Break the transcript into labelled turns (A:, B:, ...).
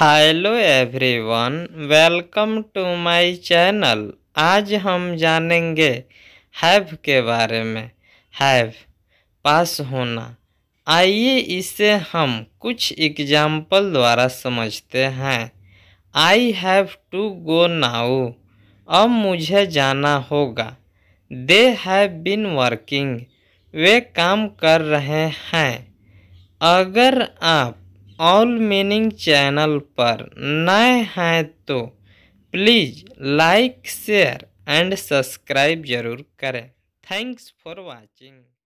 A: hello everyone welcome to my channel आज हम जानेंगे हैव के बारे में हैव पास होना आइए इसे हम कुछ एग्जाम्पल द्वारा समझते हैं I have to go now अब मुझे जाना होगा दे हैव बिन वर्किंग वे काम कर रहे हैं अगर आप ऑल मीनिंग चैनल पर नए हैं तो please like share and subscribe जरूर करें थैंक्स फॉर वाचिंग